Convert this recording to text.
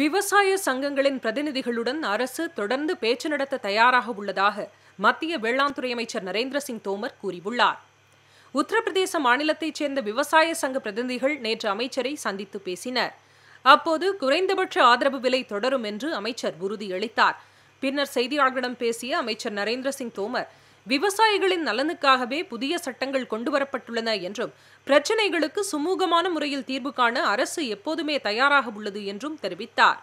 விவசாய சங்கங்களின் பிரதிநிதிகளுடன் அரசு தொடர்ந்து பேச்சு நடத்த தயாராக உள்ளதாக மத்திய வேளாண் துறை அமைச்சர் நரேந்திர சிங் தோமர் கூறியுள்ளார் உத்தரப்பிரதேச மாநிலத்தைச் சேர்ந்த விவசாய சங்க பிரதிநிதிகள் நேற்று அமைச்சரை சந்தித்து பேசினர் அப்போது குறைந்தபட்ச ஆதரவு விலை தொடரும் என்று அமைச்சர் உறுதியளித்தார் பின்னர் செய்தியாளர்களிடம் பேசிய அமைச்சர் நரேந்திர சிங் தோமர் விவசாயிகளின் நலனுக்காகவே புதிய சட்டங்கள் கொண்டுவரப்பட்டுள்ளன என்றும் பிரச்சினைகளுக்கு சுமூகமான முறையில் தீர்வு காண அரசு எப்போதுமே தயாராக உள்ளது என்றும் தெரிவித்தார்